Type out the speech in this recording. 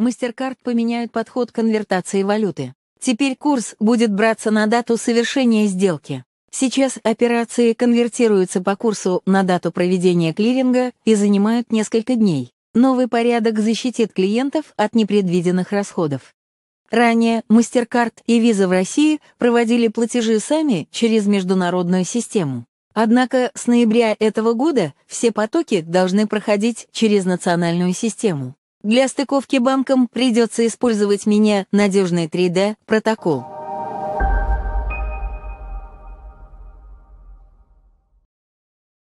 Мастеркард поменяют подход к конвертации валюты. Теперь курс будет браться на дату совершения сделки. Сейчас операции конвертируются по курсу на дату проведения клиринга и занимают несколько дней. Новый порядок защитит клиентов от непредвиденных расходов. Ранее MasterCard и Visa в России проводили платежи сами через международную систему. Однако с ноября этого года все потоки должны проходить через национальную систему. Для стыковки банком придется использовать меня надежный 3D-протокол.